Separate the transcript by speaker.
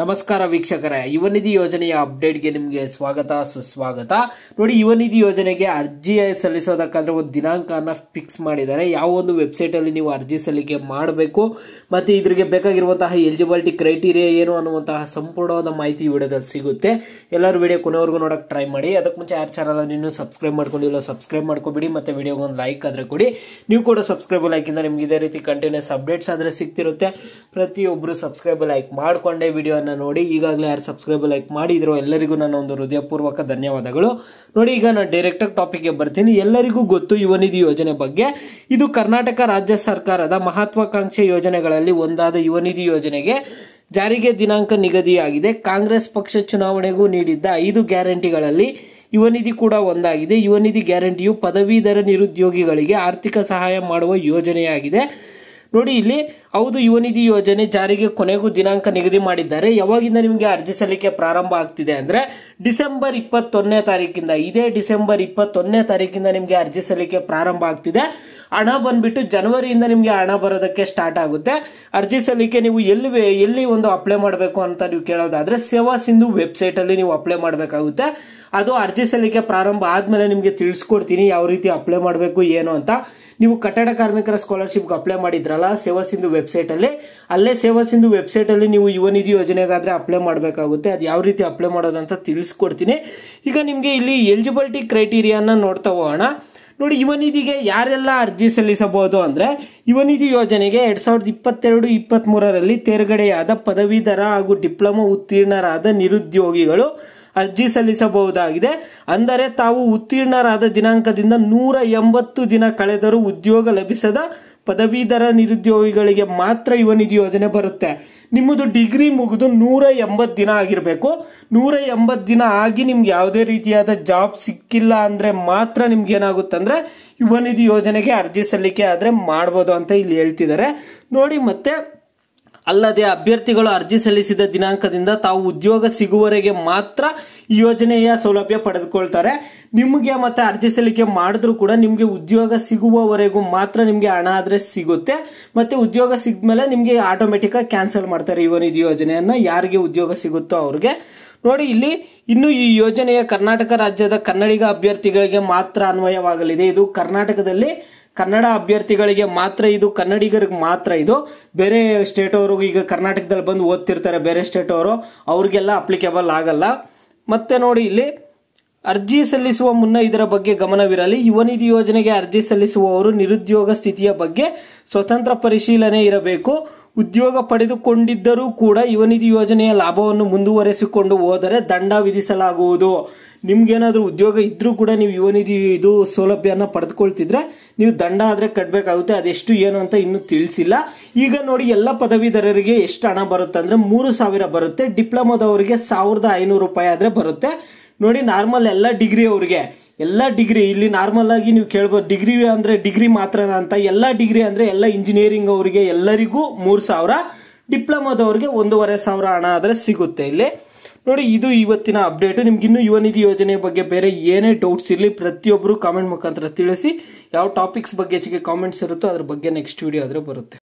Speaker 1: ನಮಸ್ಕಾರ ವೀಕ್ಷಕರೇ ನಿಧಿ ಯೋಜನೆಯ ಅಪ್ಡೇಟ್ಗೆ ನಿಮಗೆ ಸ್ವಾಗತ ಸುಸ್ವಾಗತ ನೋಡಿ ಯುವನಿಧಿ ಯೋಜನೆಗೆ ಅರ್ಜಿ ಸಲ್ಲಿಸೋದಕ್ಕಾದ್ರೆ ಒಂದು ದಿನಾಂಕನ ಫಿಕ್ಸ್ ಮಾಡಿದ್ದಾರೆ ಯಾವ ಒಂದು ವೆಬ್ಸೈಟಲ್ಲಿ ನೀವು ಅರ್ಜಿ ಸಲ್ಲಿಕೆ ಮಾಡಬೇಕು ಮತ್ತು ಇದ್ರಿಗೆ ಬೇಕಾಗಿರುವಂತಹ ಎಲಿಜಿಬಿಲಿಟಿ ಕ್ರೈಟೀರಿಯಾ ಏನು ಅನ್ನುವಂತಹ ಸಂಪೂರ್ಣವಾದ ಮಾಹಿತಿ ವಿಡಿಯೋದಲ್ಲಿ ಸಿಗುತ್ತೆ ಎಲ್ಲರೂ ವಿಡಿಯೋ ಕೊನೆವರೆಗೂ ನೋಡೋಕೆ ಟ್ರೈ ಮಾಡಿ ಅದಕ್ಕೆ ಮುಂಚೆ ಯಾರು ಚಾನಲ್ ನೀವು ಸಬ್ಸ್ಕ್ರೈಬ್ ಮಾಡ್ಕೊಂಡಿಲ್ಲ ಸಬ್ಸ್ಕ್ರೈಬ್ ಮಾಡ್ಕೊಬಿಡಿ ಮತ್ತು ವಿಡಿಯೋಗೆ ಒಂದು ಲೈಕ್ ಆದರೆ ಕೊಡಿ ನೀವು ಕೂಡ ಸಬ್ಸ್ಕ್ರೈಬ್ ಇಂದ ನಿಮಗೆ ಇದೇ ರೀತಿ ಕಂಟಿನ್ಯೂಸ್ ಅಪ್ಡೇಟ್ಸ್ ಆದರೆ ಸಿಗ್ತಿರುತ್ತೆ ಪ್ರತಿಯೊಬ್ಬರು ಸಬ್ಸ್ಕ್ರೈಬ್ ಲೈಕ್ ಮಾಡಿಕೊಂಡೆ ವಿಡಿಯೋ ನೋಡಿ ಈಗಾಗಲೇ ಯಾರು ಸಬ್ಸ್ಕ್ರೈಬ್ ಲೈಕ್ ಮಾಡಿದ್ರು ಎಲ್ಲರಿಗೂ ನಾನು ಒಂದು ಹೃದಯಪೂರ್ವಕ ಧನ್ಯವಾದಗಳು ನೋಡಿ ಈಗ ನಾನು ಟಾಪಿಕ್ ಟಾಪಿಕ್ಗೆ ಬರ್ತೀನಿ ಎಲ್ಲರಿಗೂ ಗೊತ್ತು ಯುವ ನಿಧಿ ಯೋಜನೆ ಬಗ್ಗೆ ಇದು ಕರ್ನಾಟಕ ರಾಜ್ಯ ಸರ್ಕಾರದ ಮಹತ್ವಾಕಾಂಕ್ಷೆ ಯೋಜನೆಗಳಲ್ಲಿ ಒಂದಾದ ಯುವ ನಿಧಿ ಯೋಜನೆಗೆ ಜಾರಿಗೆ ದಿನಾಂಕ ನಿಗದಿಯಾಗಿದೆ ಕಾಂಗ್ರೆಸ್ ಪಕ್ಷ ಚುನಾವಣೆಗೂ ನೀಡಿದ್ದ ಐದು ಗ್ಯಾರಂಟಿಗಳಲ್ಲಿ ಯುವನಿಧಿ ಕೂಡ ಒಂದಾಗಿದೆ ಯುವನಿಧಿ ಗ್ಯಾರಂಟಿಯು ಪದವೀಧರ ನಿರುದ್ಯೋಗಿಗಳಿಗೆ ಆರ್ಥಿಕ ಸಹಾಯ ಮಾಡುವ ಯೋಜನೆಯಾಗಿದೆ ನೋಡಿ ಇಲ್ಲಿ ಹೌದು ಯುವನಿಧಿ ಯೋಜನೆ ಜಾರಿಗೆ ಕೊನೆಗೂ ದಿನಾಂಕ ನಿಗದಿ ಮಾಡಿದ್ದಾರೆ ಯಾವಾಗಿಂದ ನಿಮಗೆ ಅರ್ಜಿ ಸಲ್ಲಿಕೆ ಪ್ರಾರಂಭ ಆಗ್ತಿದೆ ಅಂದರೆ ಡಿಸೆಂಬರ್ ಇಪ್ಪತ್ತೊಂದನೇ ತಾರೀಕಿಂದ ಇದೇ ಡಿಸೆಂಬರ್ ಇಪ್ಪತ್ತೊಂದನೇ ತಾರೀಕಿಂದ ನಿಮಗೆ ಅರ್ಜಿ ಸಲ್ಲಿಕೆ ಪ್ರಾರಂಭ ಆಗ್ತಿದೆ ಹಣ ಬಂದ್ಬಿಟ್ಟು ಜನವರಿಯಿಂದ ನಿಮಗೆ ಹಣ ಬರೋದಕ್ಕೆ ಸ್ಟಾರ್ಟ್ ಆಗುತ್ತೆ ಅರ್ಜಿ ಸಲ್ಲಿಕೆ ನೀವು ಎಲ್ಲಿ ಎಲ್ಲಿ ಒಂದು ಅಪ್ಲೈ ಮಾಡಬೇಕು ಅಂತ ನೀವು ಕೇಳೋದಾದ್ರೆ ಸೇವಾ ಸಿಂಧು ವೆಬ್ಸೈಟ್ ಅಲ್ಲಿ ನೀವು ಅಪ್ಲೈ ಮಾಡಬೇಕಾಗುತ್ತೆ ಅದು ಅರ್ಜಿ ಸಲ್ಲಿಕೆ ಪ್ರಾರಂಭ ಆದ್ಮೇಲೆ ನಿಮಗೆ ತಿಳಿಸ್ಕೊಡ್ತೀನಿ ಯಾವ ರೀತಿ ಅಪ್ಲೈ ಮಾಡಬೇಕು ಏನು ಅಂತ ನೀವು ಕಟ್ಟಡ ಕಾರ್ಮಿಕರ ಸ್ಕಾಲರ್ಶಿಪ್ಗೆ ಅಪ್ಲೈ ಮಾಡಿದ್ರಲ್ಲ ಸೇವಾ ಸಿಂಧು ವೆಬ್ಸೈಟ್ ಅಲ್ಲಿ ಅಲ್ಲೇ ಸೇವಾ ಸಿಂಧು ವೆಬ್ಸೈಟ್ ಅಲ್ಲಿ ನೀವು ಯುವ ನಿಧಿ ಯೋಜನೆಗಾದ್ರೆ ಅಪ್ಲೈ ಮಾಡಬೇಕಾಗುತ್ತೆ ಅದು ಯಾವ ರೀತಿ ಅಪ್ಲೈ ಮಾಡೋದಂತ ತಿಳಿಸ್ಕೊಡ್ತೀನಿ ಈಗ ನಿಮಗೆ ಇಲ್ಲಿ ಎಲಿಜಿಬಿಲಿಟಿ ಕ್ರೈಟೀರಿಯಾನ ನೋಡ್ತಾ ಹೋಗೋಣ ನೋಡಿ ಯುವನಿಧಿಗೆ ಯಾರೆಲ್ಲ ಅರ್ಜಿ ಸಲ್ಲಿಸಬಹುದು ಅಂದರೆ ಯುವನಿಧಿ ಯೋಜನೆಗೆ ಎರಡ್ ಸಾವಿರದ ಇಪ್ಪತ್ತೆರಡು ಮೂರರಲ್ಲಿ ತೇರ್ಗಡೆಯಾದ ಪದವೀಧರ ಹಾಗೂ ಡಿಪ್ಲೊಮಾ ಉತ್ತೀರ್ಣರಾದ ನಿರುದ್ಯೋಗಿಗಳು ಅರ್ಜಿ ಸಲ್ಲಿಸಬಹುದಾಗಿದೆ ಅಂದರೆ ತಾವು ಉತ್ತೀರ್ಣರಾದ ದಿನಾಂಕದಿಂದ ನೂರ ಎಂಬತ್ತು ದಿನ ಕಳೆದರೂ ಉದ್ಯೋಗ ಲಭಿಸದ ಪದವೀಧರ ನಿರುದ್ಯೋಗಿಗಳಿಗೆ ಮಾತ್ರ ಯುವ ನಿಧಿ ಯೋಜನೆ ಬರುತ್ತೆ ನಿಮ್ಮದು ಡಿಗ್ರಿ ಮುಗಿದು ನೂರ ಎಂಬತ್ತು ದಿನ ಆಗಿರಬೇಕು ನೂರ ಎಂಬತ್ತು ದಿನ ಆಗಿ ನಿಮ್ಗೆ ಯಾವುದೇ ರೀತಿಯಾದ ಜಾಬ್ ಸಿಕ್ಕಿಲ್ಲ ಅಂದರೆ ಮಾತ್ರ ನಿಮ್ಗೆ ಏನಾಗುತ್ತಂದ್ರೆ ಯುವ ನಿಧಿ ಯೋಜನೆಗೆ ಅರ್ಜಿ ಸಲ್ಲಿಕೆ ಆದರೆ ಮಾಡ್ಬೋದು ಅಂತ ಇಲ್ಲಿ ಹೇಳ್ತಿದ್ದಾರೆ ನೋಡಿ ಮತ್ತೆ ಅಲ್ಲದೆ ಅಭ್ಯರ್ಥಿಗಳು ಅರ್ಜಿ ಸಲ್ಲಿಸಿದ ದಿನಾಂಕದಿಂದ ತಾವು ಉದ್ಯೋಗ ಸಿಗುವವರೆಗೆ ಮಾತ್ರ ಈ ಯೋಜನೆಯ ಸೌಲಭ್ಯ ಪಡೆದುಕೊಳ್ತಾರೆ ನಿಮಗೆ ಮತ್ತೆ ಅರ್ಜಿ ಸಲ್ಲಿಕೆ ಮಾಡಿದ್ರು ಕೂಡ ನಿಮಗೆ ಉದ್ಯೋಗ ಸಿಗುವವರೆಗೂ ಮಾತ್ರ ನಿಮಗೆ ಹಣ ಆದರೆ ಸಿಗುತ್ತೆ ಮತ್ತೆ ಉದ್ಯೋಗ ಸಿಗ್ಮೇಲೆ ಮೇಲೆ ನಿಮಗೆ ಆಗಿ ಕ್ಯಾನ್ಸಲ್ ಮಾಡ್ತಾರೆ ಈ ಒಂದು ಯೋಜನೆಯನ್ನು ಯಾರಿಗೆ ಉದ್ಯೋಗ ಸಿಗುತ್ತೋ ಅವ್ರಿಗೆ ನೋಡಿ ಇಲ್ಲಿ ಇನ್ನು ಈ ಯೋಜನೆಯ ಕರ್ನಾಟಕ ರಾಜ್ಯದ ಕನ್ನಡಿಗ ಅಭ್ಯರ್ಥಿಗಳಿಗೆ ಮಾತ್ರ ಅನ್ವಯವಾಗಲಿದೆ ಇದು ಕರ್ನಾಟಕದಲ್ಲಿ ಕನ್ನಡ ಅಭ್ಯರ್ಥಿಗಳಿಗೆ ಮಾತ್ರ ಇದು ಕನ್ನಡಿಗರಿಗೆ ಮಾತ್ರ ಇದು ಬೇರೆ ಸ್ಟೇಟ್ ಅವರು ಈಗ ಕರ್ನಾಟಕದಲ್ಲಿ ಬಂದು ಓದ್ತಿರ್ತಾರೆ ಬೇರೆ ಸ್ಟೇಟ್ ಅವರು ಅವ್ರಿಗೆಲ್ಲ ಅಪ್ಲಿಕೇಬಲ್ ಆಗಲ್ಲ ಮತ್ತೆ ನೋಡಿ ಇಲ್ಲಿ ಅರ್ಜಿ ಸಲ್ಲಿಸುವ ಮುನ್ನ ಇದರ ಬಗ್ಗೆ ಗಮನವಿರಲಿ ಯುವನಿಧಿ ಯೋಜನೆಗೆ ಅರ್ಜಿ ಸಲ್ಲಿಸುವವರು ನಿರುದ್ಯೋಗ ಸ್ಥಿತಿಯ ಬಗ್ಗೆ ಸ್ವತಂತ್ರ ಪರಿಶೀಲನೆ ಇರಬೇಕು ಉದ್ಯೋಗ ಪಡೆದುಕೊಂಡಿದ್ದರೂ ಕೂಡ ಯುವನಿಧಿ ಯೋಜನೆಯ ಲಾಭವನ್ನು ಮುಂದುವರೆಸಿಕೊಂಡು ಹೋದರೆ ದಂಡ ವಿಧಿಸಲಾಗುವುದು ನಿಮ್ಗೇನಾದರೂ ಉದ್ಯೋಗ ಇದ್ರೂ ಕೂಡ ನೀವು ಯುವನಿಧಿ ಇದು ಸೌಲಭ್ಯನ ಪಡೆದುಕೊಳ್ತಿದ್ರೆ ನೀವು ದಂಡ ಆದರೆ ಕಟ್ಟಬೇಕಾಗುತ್ತೆ ಅದೆಷ್ಟು ಏನು ಅಂತ ಇನ್ನೂ ತಿಳಿಸಿಲ್ಲ ಈಗ ನೋಡಿ ಎಲ್ಲ ಪದವೀಧರರಿಗೆ ಎಷ್ಟು ಹಣ ಬರುತ್ತೆ ಅಂದರೆ ಮೂರು ಸಾವಿರ ಬರುತ್ತೆ ಡಿಪ್ಲೊಮಾದವರಿಗೆ ಸಾವಿರದ ಐನೂರು ರೂಪಾಯಿ ಆದರೆ ಬರುತ್ತೆ ನೋಡಿ ನಾರ್ಮಲ್ ಎಲ್ಲ ಡಿಗ್ರಿ ಅವರಿಗೆ ಎಲ್ಲ ಡಿಗ್ರಿ ಇಲ್ಲಿ ನಾರ್ಮಲ್ ಆಗಿ ನೀವು ಕೇಳ್ಬೋದು ಡಿಗ್ರಿ ಅಂದರೆ ಡಿಗ್ರಿ ಮಾತ್ರ ಅಂತ ಎಲ್ಲ ಡಿಗ್ರಿ ಅಂದರೆ ಎಲ್ಲ ಇಂಜಿನಿಯರಿಂಗ್ ಅವರಿಗೆ ಎಲ್ಲರಿಗೂ ಮೂರು ಸಾವಿರ ಡಿಪ್ಲೊಮಾದವ್ರಿಗೆ ಒಂದೂವರೆ ಸಾವಿರ ಹಣ ಆದರೆ ಸಿಗುತ್ತೆ ಇಲ್ಲಿ ನೋಡಿ ಇದು ಇವತ್ತಿನ ಅಪ್ಡೇಟ್ ನಿಮ್ಗೆ ಇನ್ನು ಯುವ ನಿಧಿ ಯೋಜನೆ ಬಗ್ಗೆ ಬೇರೆ ಏನೇ ಡೌಟ್ಸ್ ಇರಲಿ ಪ್ರತಿಯೊಬ್ಬರು ಕಾಮೆಂಟ್ ಮುಖಾಂತರ ತಿಳಿಸಿ ಯಾವ ಟಾಪಿಕ್ಸ್ ಬಗ್ಗೆ ಹೆಚ್ಚಿಗೆ ಕಾಮೆಂಟ್ಸ್ ಇರುತ್ತೋ ಅದ್ರ ಬಗ್ಗೆ ನೆಕ್ಸ್ಟ್ ವಿಡಿಯೋ ಆದರೆ ಬರುತ್ತೆ